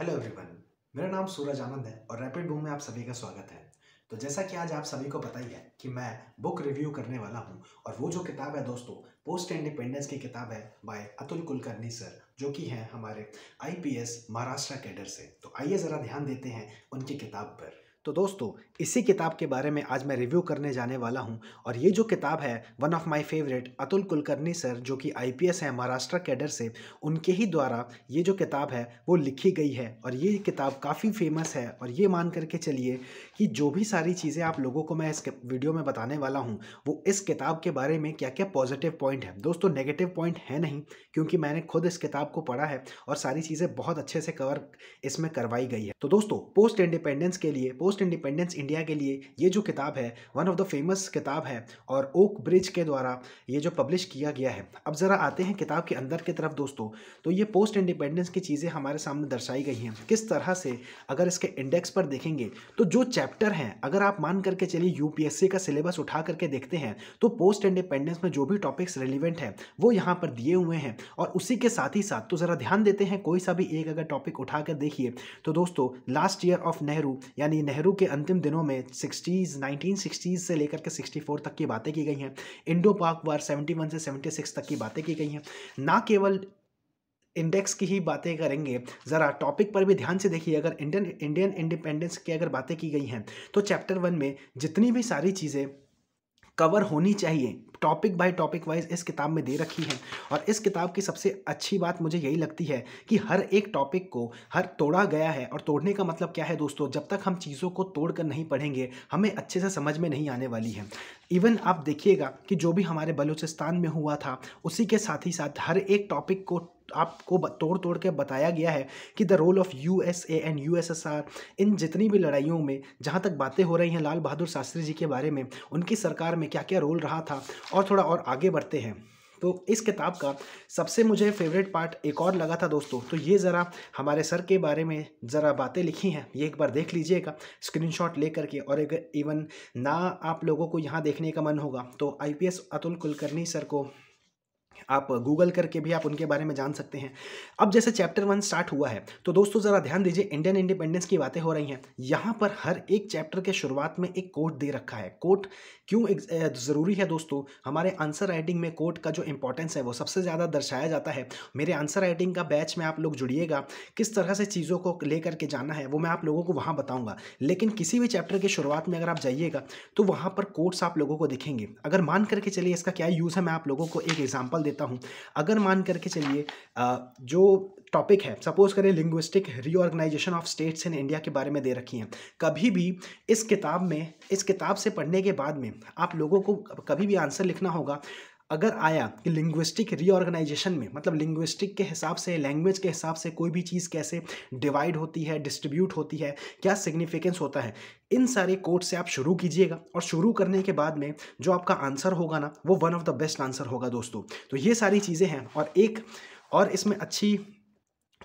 hello everyone मेरा नाम सूरज आनंद है और रैपिड बुक में आप सभी का स्वागत है तो जैसा कि आज आप सभी को पता ही है कि मैं बुक रिव्यू करने वाला हूं और वो जो किताब है दोस्तों पोस्ट इंडिपेंडेंस की किताब है बाय अतुल कुलकर्णी सर जो कि है हमारे आईपीएस महाराष्ट्र कैडर से तो आइए ज़रा ध्यान देते हैं उनकी किताब पर तो दोस्तों इसी किताब के बारे में आज मैं रिव्यू करने जाने वाला हूं और ये जो किताब है one of my favourite Atul Kulkarni sir जो कि आईपीएस हैं महाराष्ट्र कैडर से उनके ही द्वारा ये जो किताब है वो लिखी गई है और ये किताब काफ़ी फेमस है और ये मान करके चलिए कि जो भी सारी चीज़ें आप लोगों को मैं इस वीडियो में बताने वाला हूँ वो इस किताब के बारे में क्या क्या पॉजिटिव पॉइंट है दोस्तों नेगेटिव पॉइंट है नहीं क्योंकि मैंने खुद इस किताब को पढ़ा है और सारी चीज़ें बहुत अच्छे से कवर इसमें करवाई गई है तो दोस्तों पोस्ट इंडिपेंडेंस के लिए पोस्ट पोस्ट इंडिपेंडेंस इंडिया के लिए ये जो किताब है वन ऑफ द फेमस किताब है और ओक ब्रिज के द्वारा ये जो पब्लिश किया गया है अब ज़रा आते हैं किताब के अंदर की तरफ दोस्तों तो ये पोस्ट इंडिपेंडेंस की चीज़ें हमारे सामने दर्शाई गई हैं किस तरह से अगर इसके इंडेक्स पर देखेंगे तो जो चैप्टर हैं अगर आप मान करके चलिए यूपीएससी का सिलेबस उठा करके देखते हैं तो पोस्ट इंडिपेंडेंस में जो भी टॉपिक्स रेलिवेंट है वो यहाँ पर दिए हुए हैं और उसी के साथ ही साथ तो ज़रा ध्यान देते हैं कोई सा भी एक अगर टॉपिक उठा देखिए तो दोस्तों लास्ट ईयर ऑफ नेहरू यानी नेहरू नेहरू के अंतिम दिनों में सिक्सटीज़ नाइनटीन सिक्सटीज़ से लेकर के सिक्सटी फोर तक की बातें की गई हैं Indo Pak war seventy one से सेवेंटी सिक्स तक की बातें की गई हैं ना केवल इंडेक्स की ही बातें करेंगे ज़रा टॉपिक पर भी ध्यान से देखिए अगर इंडियन इंडियन इंडिपेंडेंस की अगर बातें की गई हैं तो चैप्टर वन में जितनी भी सारी चीज़ें कवर होनी चाहिए टॉपिक बाय टॉपिक वाइज इस किताब में दे रखी है और इस किताब की सबसे अच्छी बात मुझे यही लगती है कि हर एक टॉपिक को हर तोड़ा गया है और तोड़ने का मतलब क्या है दोस्तों जब तक हम चीज़ों को तोड़ कर नहीं पढ़ेंगे हमें अच्छे से समझ में नहीं आने वाली है इवन आप देखिएगा कि जो भी हमारे बलूचिस्तान में हुआ था उसी के साथ ही साथ हर एक टॉपिक को आपको तोड़ तोड़ के बताया गया है कि the role of U S A and U S S R in जितनी भी लड़ाइयों में जहाँ तक बातें हो रही हैं लाल बहादुर शास्त्री जी के बारे में उनकी सरकार में क्या क्या रोल रहा था और थोड़ा और आगे बढ़ते हैं तो इस किताब का सबसे मुझे फेवरेट पार्ट एक और लगा था दोस्तों तो ये ज़रा हमारे सर के बारे में ज़रा बातें लिखी हैं ये एक बार देख लीजिएगा स्क्रीनशॉट ले करके और अगर इवन ना आप लोगों को यहाँ देखने का मन होगा तो आईपीएस अतुल कुलकर्णी सर को आप गूगल करके भी आप उनके बारे में जान सकते हैं अब जैसे चैप्टर वन स्टार्ट हुआ है तो दोस्तों ज़रा ध्यान दीजिए इंडियन इंडिपेंडेंस की बातें हो रही हैं यहाँ पर हर एक चैप्टर के शुरुआत में एक कोट दे रखा है कोट क्यों ज़रूरी है दोस्तों हमारे आंसर राइटिंग में कोर्ट का जो इंपॉर्टेंस है वो सबसे ज़्यादा दर्शाया जाता है मेरे आंसर राइटिंग का बैच में आप लोग जुड़िएगा किस तरह से चीज़ों को ले के जाना है वो मैं आप लोगों को वहाँ बताऊँगा लेकिन किसी भी चैप्टर की शुरुआत में अगर आप जाइएगा तो वहाँ पर कोर्ट्स आप लोगों को दिखेंगे अगर मान करके चलिए इसका क्या यूज़ है मैं आप लोगों को एक एग्जाम्पल देता हूँ अगर मान करके चलिए जो टॉपिक है सपोज करें linguistic reorganisation of states in India के बारे में दे रखी हैं कभी भी इस किताब में इस किताब से पढ़ने के बाद में आप लोगों को कभी भी आंसर लिखना होगा अगर आया कि लिंग्विस्टिक रीऑर्गेनाइजेशन में मतलब लिंग्विस्टिक के हिसाब से लैंग्वेज के हिसाब से कोई भी चीज़ कैसे डिवाइड होती है डिस्ट्रीब्यूट होती है क्या सिग्निफिकेंस होता है इन सारे कोड से आप शुरू कीजिएगा और शुरू करने के बाद में जो आपका आंसर होगा ना वो one of the best answer होगा दोस्तों तो ये सारी चीज़ें हैं और एक और इसमें अच्छी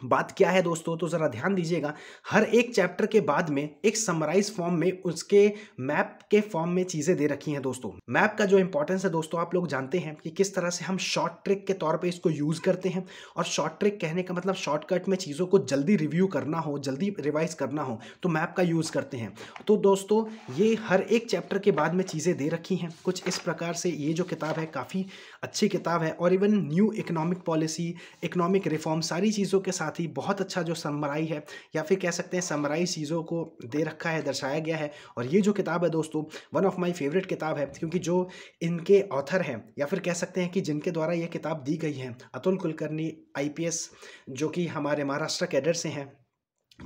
बात क्या है दोस्तों तो ज़रा ध्यान दीजिएगा हर एक चैप्टर के बाद में एक समराइज फॉर्म में उसके मैप के फॉर्म में चीज़ें दे रखी हैं दोस्तों मैप का जो इंपॉर्टेंस है दोस्तों आप लोग जानते हैं कि किस तरह से हम शॉर्ट ट्रिक के तौर पे इसको यूज़ करते हैं और शॉर्ट ट्रिक कहने का मतलब शॉर्टकट में चीज़ों को जल्दी रिव्यू करना हो जल्दी रिवाइज करना हो तो मैप का यूज़ करते हैं तो दोस्तों ये हर एक चैप्टर के बाद में चीज़ें दे रखी हैं कुछ इस प्रकार से ये जो किताब है काफ़ी अच्छी किताब है और even new economic policy economic reform सारी चीज़ों के साथ साथ ही बहुत अच्छा जो समराई है या फिर कह सकते हैं समराई चीज़ों को दे रखा है दर्शाया गया है और ये जो किताब है दोस्तों वन ऑफ माई फेवरेट किताब है क्योंकि जो इनके ऑथर हैं या फिर कह सकते हैं कि जिनके द्वारा ये किताब दी गई है अतुल कुलकर्णी आई जो कि हमारे महाराष्ट्र कैडर से हैं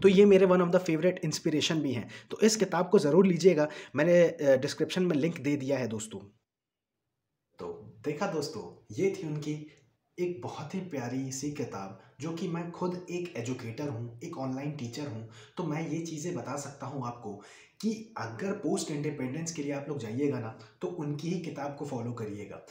तो ये मेरे one of the favourite inspiration भी हैं तो इस किताब को ज़रूर लीजिएगा मैंने डिस्क्रिप्शन में लिंक दे दिया है दोस्तों तो देखा दोस्तों ये थी उनकी एक बहुत ही प्यारी सी किताब जो कि मैं खुद एक एजुकेटर हूँ एक ऑनलाइन टीचर हूँ तो मैं ये चीज़ें बता सकता हूँ आपको कि अगर पोस्ट इंडिपेंडेंस के लिए आप लोग जाइएगा ना तो उनकी ही किताब को फॉलो करिएगा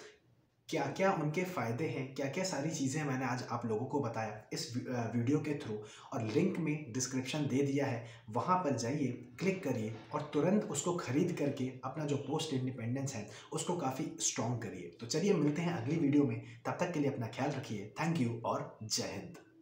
क्या क्या उनके फ़ायदे हैं क्या क्या सारी चीज़ें मैंने आज आप लोगों को बताया इस वीडियो के थ्रू और लिंक में डिस्क्रिप्शन दे दिया है वहाँ पर जाइए क्लिक करिए और तुरंत उसको खरीद करके अपना जो पोस्ट इंडिपेंडेंस है उसको काफ़ी स्ट्रॉन्ग करिए तो चलिए मिलते हैं अगली वीडियो में तब तक के लिए अपना ख्याल रखिए थैंक यू और जय हिंद